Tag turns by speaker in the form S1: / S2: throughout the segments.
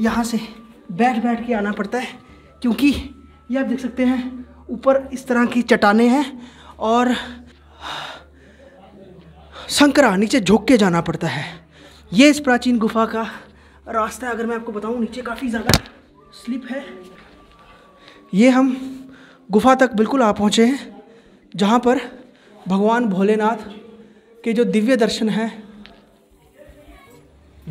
S1: यहाँ से बैठ बैठ के आना पड़ता है क्योंकि ये आप देख सकते हैं ऊपर इस तरह की चट्टाने हैं और संकरा नीचे झोंक के जाना पड़ता है ये इस प्राचीन गुफा का रास्ता है अगर मैं आपको बताऊं नीचे काफ़ी ज़्यादा स्लिप है ये हम गुफा तक बिल्कुल आ पहुँचे हैं जहाँ पर भगवान भोलेनाथ के जो दिव्य दर्शन हैं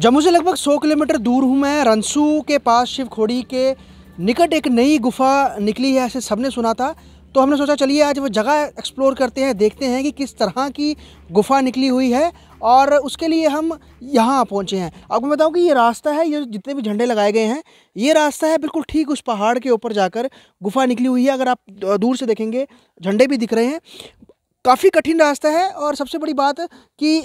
S1: जम्मू से लगभग 100 किलोमीटर दूर हूँ मैं रनसू के पास शिवखोड़ी के निकट एक नई गुफा निकली है ऐसे सबने सुना था तो हमने सोचा चलिए आज वो जगह एक्सप्लोर करते हैं देखते हैं कि किस तरह की गुफा निकली हुई है और उसके लिए हम यहाँ पहुँचे हैं आपको मैं बताऊँ कि ये रास्ता है ये जितने भी झंडे लगाए गए हैं ये रास्ता है बिल्कुल ठीक उस पहाड़ के ऊपर जाकर गुफा निकली हुई है अगर आप दूर से देखेंगे झंडे भी दिख रहे हैं काफ़ी कठिन रास्ता है और सबसे बड़ी बात कि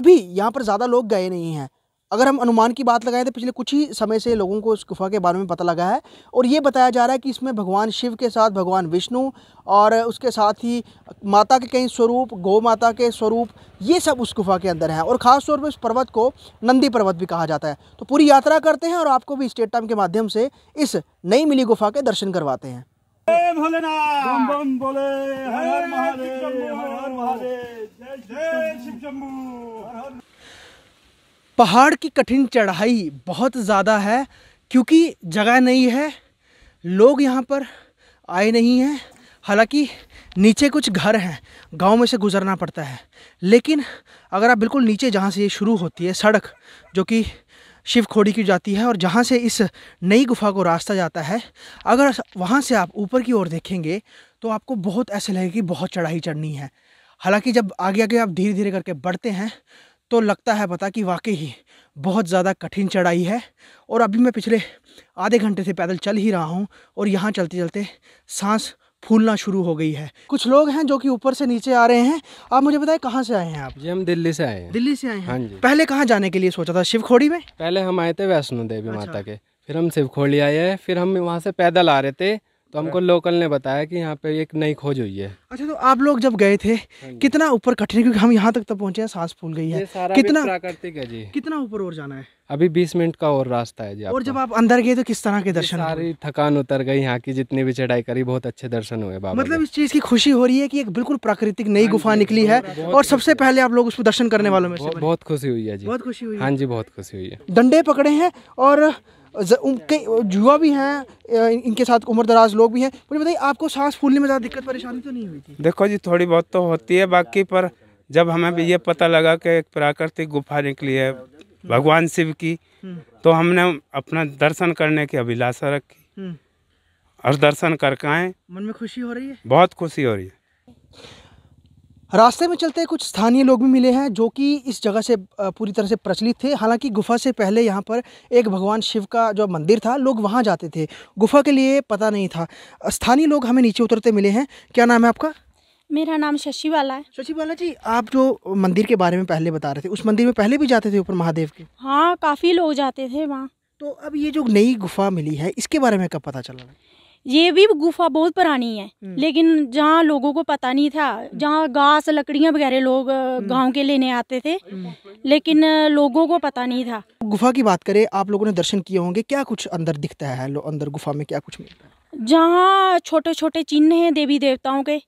S1: अभी यहाँ पर ज़्यादा लोग गए नहीं हैं अगर हम अनुमान की बात लगाएं तो पिछले कुछ ही समय से लोगों को इस गुफा के बारे में पता लगा है और ये बताया जा रहा है कि इसमें भगवान शिव के साथ भगवान विष्णु और उसके साथ ही माता के कई स्वरूप गौ माता के स्वरूप ये सब उस गुफा के अंदर हैं और ख़ास तौर पर इस पर्वत को नंदी पर्वत भी कहा जाता है तो पूरी यात्रा करते हैं और आपको भी स्टेट टाइम के माध्यम से इस नई मिली गुफा के दर्शन करवाते हैं
S2: भोलेनाथ
S1: पहाड़ की कठिन चढ़ाई बहुत ज़्यादा है क्योंकि जगह नहीं है लोग यहाँ पर आए नहीं हैं हालांकि नीचे कुछ घर हैं गांव में से गुज़रना पड़ता है लेकिन अगर आप बिल्कुल नीचे जहाँ से ये शुरू होती है सड़क जो कि शिव खोड़ी की जाती है और जहाँ से इस नई गुफा को रास्ता जाता है अगर वहाँ से आप ऊपर की ओर देखेंगे तो आपको बहुत ऐसे लगेगा कि बहुत चढ़ाई चढ़नी है हालांकि जब आगे आगे आप धीरे धीरे करके बढ़ते हैं तो लगता है पता कि वाकई ही बहुत ज़्यादा कठिन चढ़ाई है और अभी मैं पिछले आधे घंटे से पैदल चल ही रहा हूँ और यहाँ चलते चलते सांस फूलना शुरू हो गई है कुछ लोग हैं जो कि ऊपर से नीचे आ रहे हैं आप मुझे बताएं कहाँ से आए हैं आप जी हम दिल्ली से आए हैं दिल्ली से आए हैं हाँ जी पहले कहाँ जाने के लिए सोचा था शिवखोड़ी में पहले हम आए थे वैष्णो देवी अच्छा। माता के फिर हम शिवखोड़ी आए हैं फिर हम वहाँ से पैदल आ रहे थे तो हमको लोकल हाँ। ने बताया कि यहाँ पे एक नई खोज हुई है अच्छा तो आप लोग जब गए थे हाँ कितना ऊपर कठिन क्योंकि हम यहाँ तक तो पहुँचे हैं सांस फूल गई है कितना प्राकृतिक है जी कितना ऊपर और जाना है अभी बीस मिनट का और रास्ता है जी और जब आप अंदर गए तो किस तरह के दर्शन सारी थकान उतर गई यहाँ की जितनी भी चढ़ाई करी बहुत अच्छे दर्शन हुए बाबा मतलब इस चीज़ की खुशी हो रही है की एक बिल्कुल प्राकृतिक नई हाँ गुफा निकली है और सबसे पहले आप लोग उसमें दर्शन करने वालों में बहुत खुशी हुई है जी बहुत खुशी हुई हाँ जी बहुत खुशी हुई है डंडे पकड़े हैं और उनके युवा भी हैं इनके साथ उम्र दराज लोग भी हैं मुझे बताइए आपको सांस फूलने में ज़्यादा दिक्कत परेशानी तो नहीं हुई थी देखो जी थोड़ी बहुत तो होती है बाकी पर जब हमें ये पता लगा कि एक प्राकृतिक गुफा निकली है भगवान शिव की हम्म। तो हमने अपना दर्शन करने की अभिलाषा रखी हम्म। और दर्शन करके आए मन में खुशी हो रही है बहुत खुशी हो रही है रास्ते में चलते कुछ स्थानीय लोग भी मिले हैं जो कि इस जगह से पूरी तरह से प्रचलित थे हालांकि गुफा से पहले यहाँ पर एक भगवान शिव का जो मंदिर था लोग वहाँ जाते थे गुफा के लिए पता नहीं था स्थानीय लोग हमें नीचे उतरते मिले हैं क्या नाम है आपका
S2: मेरा नाम शशिवाला है शशिवाला जी
S1: आप जो मंदिर के बारे में पहले बता रहे थे उस मंदिर में पहले भी जाते थे ऊपर महादेव के
S2: हाँ काफ़ी लोग जाते थे वहाँ तो
S1: अब ये जो नई गुफा मिली है इसके बारे में कब पता चला
S2: ये भी गुफा बहुत पुरानी है हम्म। लेकिन जहाँ लोगों को पता नहीं था हम्म। जहाँ घास लकड़ियाँ वगैरह लोग हम्म। गांव के लेने आते थे लेकिन लोगों को पता नहीं था
S1: गुफा की बात करें आप लोगों ने दर्शन किए होंगे क्या कुछ अंदर दिखता है अंदर गुफा में क्या कुछ मिलता
S2: है जहाँ छोटे छोटे चिन्ह हैं देवी देवताओं के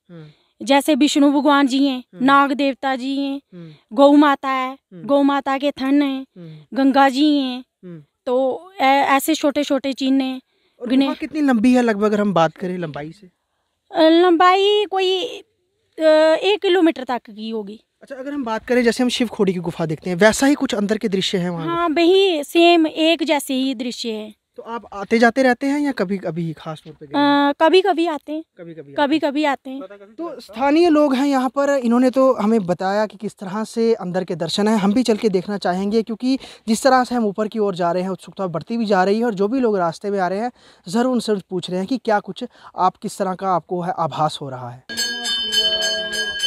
S2: जैसे विष्णु भगवान जी हैं नाग देवता जी हैं गौ माता है गौ माता के थन हैं गंगा जी हैं तो ऐसे छोटे छोटे चिन्ह हैं गुफा कितनी लंबी है लगभग अगर हम बात करें लंबाई से लंबाई कोई एक किलोमीटर तक की होगी अच्छा अगर हम बात करें
S1: जैसे हम शिव खोड़ी की गुफा देखते हैं वैसा ही कुछ अंदर के दृश्य है वहाँ
S2: हाँ वही सेम एक जैसे ही दृश्य है तो आप आते जाते
S1: रहते हैं या कभी कभी खास तौर पे
S2: आ, कभी कभी आते हैं कभी कभी कभी कभी आते हैं तो स्थानीय
S1: लोग हैं यहाँ पर इन्होंने तो हमें बताया कि किस तरह से अंदर के दर्शन हैं हम भी चल के देखना चाहेंगे क्योंकि जिस तरह से हम ऊपर की ओर जा रहे हैं उत्सुकता बढ़ती भी जा रही है और जो भी लोग रास्ते में आ रहे हैं ज़रूर उनसे पूछ रहे हैं कि क्या कुछ आप किस तरह का आपको है आभास हो रहा है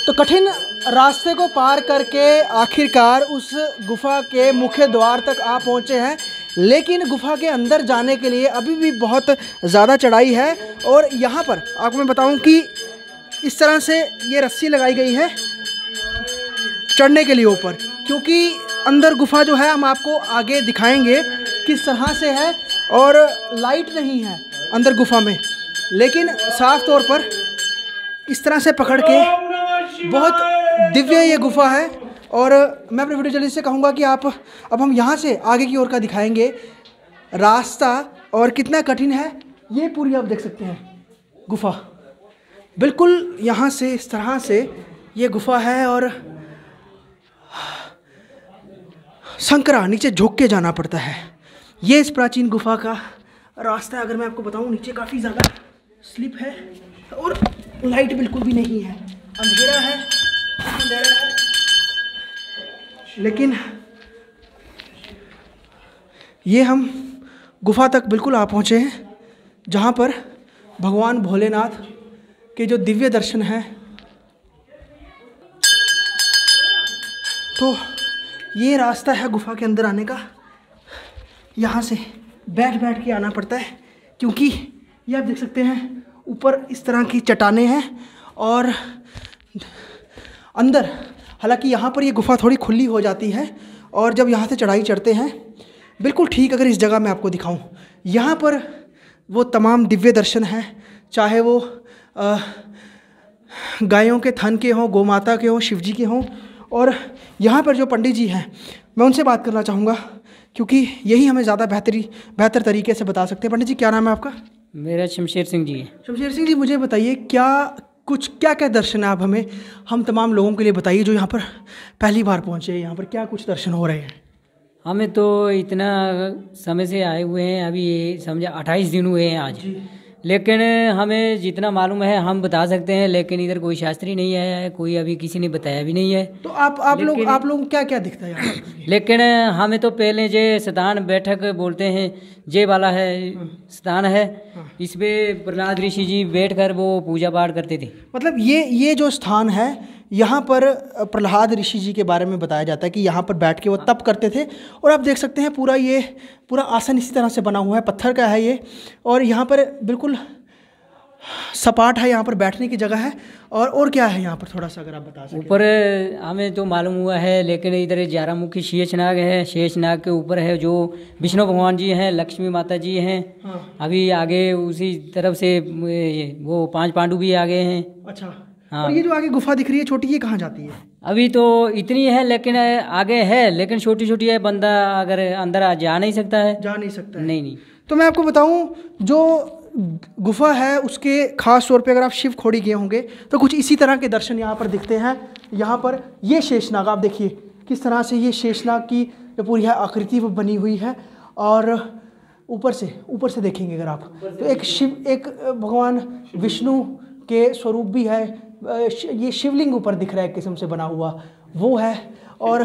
S1: तो कठिन रास्ते को पार करके आखिरकार उस गुफा के मुख्य द्वार तक आप पहुँचे हैं लेकिन गुफा के अंदर जाने के लिए अभी भी बहुत ज़्यादा चढ़ाई है और यहाँ पर आपको मैं बताऊँ कि इस तरह से ये रस्सी लगाई गई है चढ़ने के लिए ऊपर क्योंकि अंदर गुफा जो है हम आपको आगे दिखाएंगे किस तरह से है और लाइट नहीं है अंदर गुफा में लेकिन साफ तौर पर इस तरह से पकड़
S2: के बहुत
S1: दिव्य ये गुफा है और मैं अपने वीडियो जल्दी से कहूँगा कि आप अब हम यहाँ से आगे की ओर का दिखाएंगे रास्ता और कितना कठिन है ये पूरी आप देख सकते हैं गुफा बिल्कुल यहाँ से इस तरह से ये गुफा है और संकरा नीचे झुक के जाना पड़ता है ये इस प्राचीन गुफा का रास्ता है अगर मैं आपको बताऊँ नीचे काफ़ी ज़्यादा स्लिप है और लाइट बिल्कुल भी नहीं है अंधेरा है लेकिन ये हम गुफा तक बिल्कुल आ पहुँचे हैं जहाँ पर भगवान भोलेनाथ के जो दिव्य दर्शन हैं तो ये रास्ता है गुफा के अंदर आने का यहाँ से बैठ बैठ के आना पड़ता है क्योंकि ये आप देख सकते हैं ऊपर इस तरह की चट्टाने हैं और अंदर हालांकि यहाँ पर ये गुफ़ा थोड़ी खुली हो जाती है और जब यहाँ से चढ़ाई चढ़ते हैं बिल्कुल ठीक अगर इस जगह मैं आपको दिखाऊँ यहाँ पर वो तमाम दिव्य दर्शन हैं चाहे वो गायों के थन के हों माता के हों शिव जी के हों और यहाँ पर जो पंडित जी हैं मैं उनसे बात करना चाहूँगा क्योंकि यही हमें ज़्यादा बेहतरी बेहतर तरीके से बता सकते हैं पंडित जी क्या नाम है आपका
S3: मेरा शमशेर सिंह जी है
S1: शमशेर सिंह जी मुझे बताइए क्या कुछ क्या क्या दर्शन है आप हमें हम तमाम लोगों के लिए बताइए जो यहाँ पर पहली बार पहुँचे यहाँ पर क्या कुछ दर्शन हो रहे
S3: हैं हमें तो इतना समय से आए हुए हैं अभी समझा अट्ठाईस दिन हुए हैं आज लेकिन हमें जितना मालूम है हम बता सकते हैं लेकिन इधर कोई शास्त्री नहीं आया है कोई अभी किसी ने बताया भी नहीं है तो
S1: आप आप लोग आप लोग क्या क्या दिखता है
S3: लेकिन हमें तो पहले जे स्थान बैठक बोलते हैं जे वाला है स्थान है इस पर प्रहलाद ऋषि जी बैठ कर वो पूजा पाठ करते थे
S1: मतलब ये ये जो स्थान है यहाँ पर प्रहलाद ऋषि जी के बारे में बताया जाता है कि यहाँ पर बैठ के वो तप करते थे और आप देख सकते हैं पूरा ये पूरा आसन इसी तरह से बना हुआ है पत्थर का है ये और यहाँ पर बिल्कुल सपाट है यहाँ पर बैठने की जगह है और और क्या है यहाँ पर थोड़ा सा अगर आप बता
S3: सकें ऊपर हमें तो मालूम हुआ है लेकिन इधर ग्यारह मुखी शेषनाग है शेषनाग के ऊपर है जो विष्णु भगवान जी हैं लक्ष्मी माता जी हैं हाँ। अभी आगे उसी तरफ से वो पांच पांडु भी आ गए हैं अच्छा हाँ। और ये जो
S1: आगे गुफा दिख रही है छोटी ये कहाँ जाती है
S3: अभी तो इतनी है लेकिन आगे है लेकिन छोटी छोटी है बंदा अगर अंदर आ जा नहीं सकता है जा नहीं सकता नहीं नहीं
S1: तो मैं आपको बताऊं जो गुफा है उसके खास तौर पे अगर आप शिव खोड़ी गए होंगे तो कुछ इसी तरह के दर्शन यहाँ पर दिखते हैं यहाँ पर ये शेषनाग आप देखिए किस तरह से ये शेषनाग की जो पूरी है आकृति बनी हुई है और ऊपर से ऊपर से देखेंगे अगर आप तो एक शिव एक भगवान विष्णु के स्वरूप भी है ये शिवलिंग ऊपर दिख रहा है किस्म से बना हुआ वो है और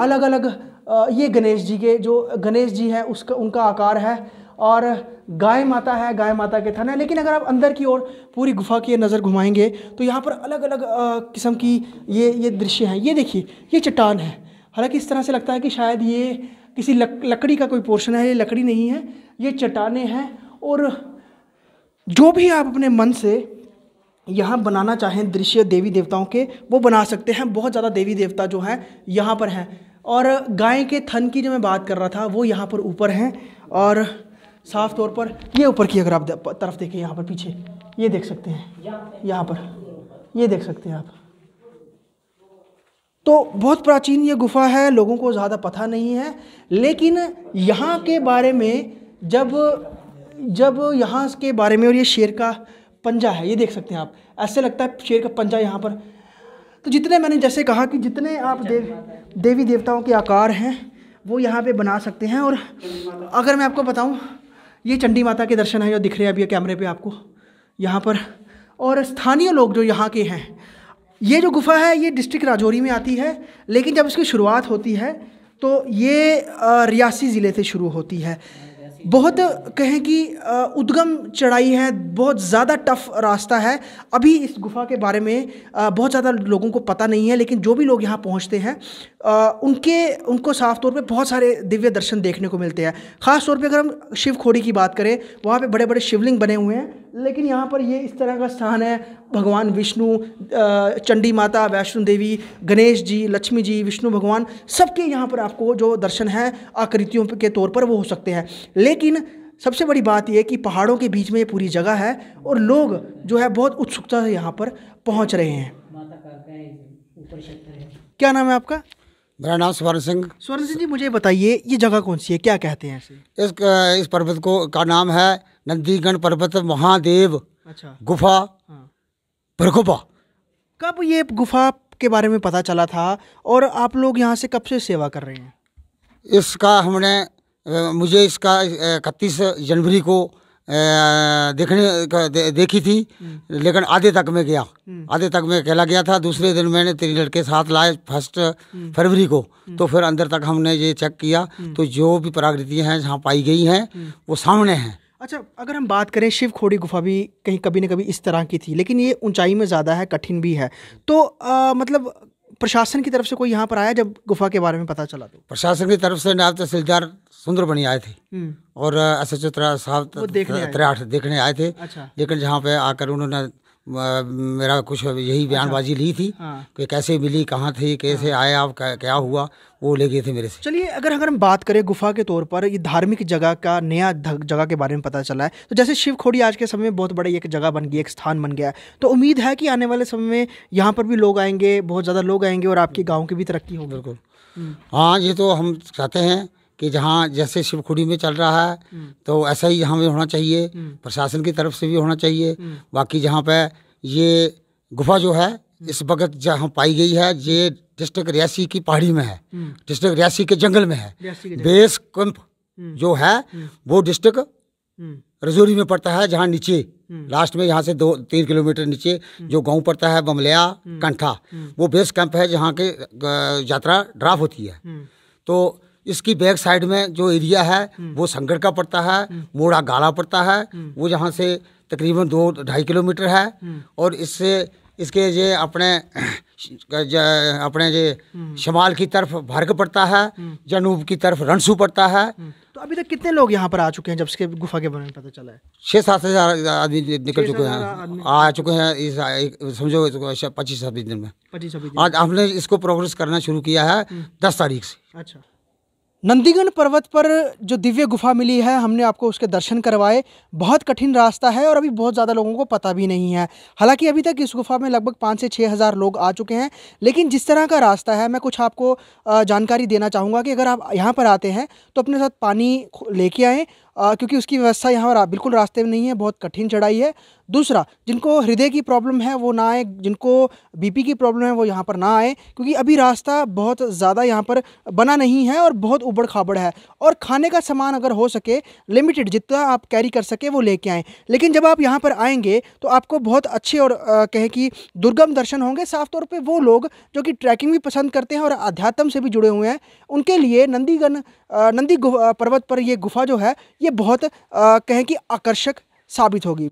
S1: अलग अलग ये गणेश जी के जो गणेश जी है उसका उनका आकार है और गाय माता है गाय माता के थन है लेकिन अगर आप अंदर की ओर पूरी गुफा की नज़र घुमाएंगे तो यहाँ पर अलग अलग किस्म की ये ये दृश्य हैं ये देखिए ये चट्टान है हालांकि इस तरह से लगता है कि शायद ये किसी लक, लकड़ी का कोई पोर्शन है ये लकड़ी नहीं है ये चट्टाने हैं और जो भी आप अपने मन से यहाँ बनाना चाहें दृश्य देवी देवताओं के वो बना सकते हैं बहुत ज़्यादा देवी देवता जो हैं यहाँ पर हैं और गाय के थन की जो मैं बात कर रहा था वो यहाँ पर ऊपर हैं और साफ तौर पर ये ऊपर की अगर आप तरफ देखें यहाँ पर पीछे ये देख सकते हैं यहाँ पर ये देख सकते हैं आप तो बहुत प्राचीन ये गुफा है लोगों को ज़्यादा पता नहीं है लेकिन यहाँ के बारे में जब जब यहाँ के बारे में और ये शेर का पंजा है ये देख सकते हैं आप ऐसे लगता है शेर का पंजा यहाँ पर तो जितने मैंने जैसे कहा कि जितने आप देव देवी देवताओं के आकार हैं वो यहाँ पे बना सकते हैं और अगर मैं आपको बताऊँ ये चंडी माता के दर्शन है जो दिख रहे हैं अभी कैमरे पे आपको यहाँ पर और स्थानीय लोग जो यहाँ के हैं ये जो गुफा है ये डिस्ट्रिक्ट राजौरी में आती है लेकिन जब इसकी शुरुआत होती है तो ये रियासी ज़िले से शुरू होती है बहुत कहें कि उद्गम चढ़ाई है बहुत ज़्यादा टफ रास्ता है अभी इस गुफा के बारे में बहुत ज़्यादा लोगों को पता नहीं है लेकिन जो भी लोग यहाँ पहुँचते हैं उनके उनको साफ तौर पे बहुत सारे दिव्य दर्शन देखने को मिलते हैं ख़ास तौर पे अगर हम शिव खोड़ी की बात करें वहाँ पे बड़े बड़े शिवलिंग बने हुए हैं लेकिन यहाँ पर ये इस तरह का स्थान है भगवान विष्णु चंडी माता वैष्णो देवी गणेश जी लक्ष्मी जी विष्णु भगवान सबके यहाँ पर आपको जो दर्शन है आकृतियों के तौर पर वो हो सकते हैं लेकिन सबसे बड़ी बात यह कि पहाड़ों के बीच में ये पूरी जगह है और लोग जो है बहुत उत्सुकता से यहाँ पर पहुँच रहे हैं क्या नाम है आपका
S4: मेरा नाम स्वर्ण सिंह
S1: स्वर्ण सिंह जी मुझे बताइए ये जगह कौन सी है क्या कहते हैं
S4: इस इस पर्वत को का नाम है नंदीगण पर्वत
S1: महादेव अच्छा गुफा
S4: हाँ। प्रगुफा
S1: कब ये गुफा के बारे में पता चला था और आप लोग यहाँ से कब से सेवा कर रहे हैं
S4: इसका हमने मुझे इसका इकतीस जनवरी को देखने देखी थी हम्म। लेकिन आधे तक में गया हम्म। आधे तक में अकेला गया था दूसरे दिन मैंने तीन लड़के साथ लाए फर्स्ट हम्म। फरवरी को तो फिर अंदर तक हमने ये चेक किया तो जो भी प्राकृतियाँ हैं जहाँ पाई गई हैं वो सामने हैं
S1: अच्छा अगर हम बात करें शिव खोड़ी गुफा भी कहीं कभी ना कभी इस तरह की थी लेकिन ये ऊंचाई में ज़्यादा है कठिन भी है तो आ, मतलब प्रशासन की तरफ से कोई यहाँ पर आया जब गुफा के बारे में पता चला तो
S4: प्रशासन की तरफ से नायब तो तहसीलदार सुंदर बनी आए थे हम्म। और एस एच साहब देखने, देखने आए थे अच्छा। लेकिन जहाँ पे आकर उन्होंने मेरा कुछ यही अच्छा। बयानबाजी ली थी हाँ। कि कैसे मिली कहाँ थी कैसे आए हाँ। आप क्या हुआ वो ले गए थे मेरे से
S1: चलिए अगर अगर हम बात करें गुफा के तौर पर ये धार्मिक जगह का नया जगह के बारे में पता चला है तो जैसे शिव खोड़ी आज के समय में बहुत बड़ी एक जगह बन गई एक स्थान बन गया तो उम्मीद है कि आने वाले समय में यहाँ पर भी लोग आएंगे बहुत ज़्यादा लोग आएंगे और आपके गाँव की भी तरक्की होगी बिल्कुल हम्म।
S4: हाँ ये तो हम चाहते हैं कि जहाँ जैसे शिवखुड़ी में चल रहा है हम्म। तो ऐसा ही यहाँ भी होना चाहिए हम्म। प्रशासन की तरफ से भी होना चाहिए हम्म। बाकी जहाँ पे ये गुफा जो है इस वक्त जहाँ पाई गई है ये डिस्ट्रिक्ट रियासी की पहाड़ी में है
S3: डिस्ट्रिक्ट
S4: रियासी के जंगल में है बेस कंप जो है वो डिस्ट्रिक्ट रजौरी में पड़ता है जहाँ नीचे लास्ट में यहाँ से दो तीन किलोमीटर नीचे जो गांव पड़ता है बमलिया कंठा वो बेस कैंप है जहाँ के यात्रा ड्राफ होती है तो इसकी बैक साइड में जो एरिया है हम्म। वो संगड़ का पड़ता है हम्म। मोड़ा गाला पड़ता है हम्म। वो यहाँ से तकरीबन दो ढाई किलोमीटर है और इससे इसके ये अपने अपने ये शमाल की तरफ भर्ग पड़ता है जनूब की तरफ रणसू पड़ता है
S1: तो अभी तक कितने लोग यहाँ पर आ चुके हैं जब इसके गुफा के बारे में पता चला है
S4: छः सात हज़ार आदमी निकल चुके हैं आ चुके हैं इस समझो पच्चीस छब्बीस दिन में पच्चीस छब्बीस आज हमने इसको प्रोग्रेस करना शुरू किया है दस तारीख
S1: से अच्छा नंदीगन पर्वत पर जो दिव्य गुफा मिली है हमने आपको उसके दर्शन करवाए बहुत कठिन रास्ता है और अभी बहुत ज़्यादा लोगों को पता भी नहीं है हालांकि अभी तक इस गुफा में लगभग पाँच से छः हज़ार लोग आ चुके हैं लेकिन जिस तरह का रास्ता है मैं कुछ आपको जानकारी देना चाहूँगा कि अगर आप यहाँ पर आते हैं तो अपने साथ पानी लेके आएँ आ, क्योंकि उसकी व्यवस्था यहाँ रा, बिल्कुल रास्ते में नहीं है बहुत कठिन चढ़ाई है दूसरा जिनको हृदय की प्रॉब्लम है वो ना आए जिनको बीपी की प्रॉब्लम है वो यहाँ पर ना आए क्योंकि अभी रास्ता बहुत ज़्यादा यहाँ पर बना नहीं है और बहुत उबड़ खाबड़ है और खाने का सामान अगर हो सके लिमिटेड जितना आप कैरी कर सके वो लेके आएँ लेकिन जब आप यहाँ पर आएँगे तो आपको बहुत अच्छे और कहें कि दुर्गम दर्शन होंगे साफ तौर पर वो लोग जो कि ट्रैकिंग भी पसंद करते हैं और अध्यात्म से भी जुड़े हुए हैं उनके लिए नंदीगन नंदी पर्वत पर यह गुफा जो है ये ये बहुत कहें कि आकर्षक साबित होगी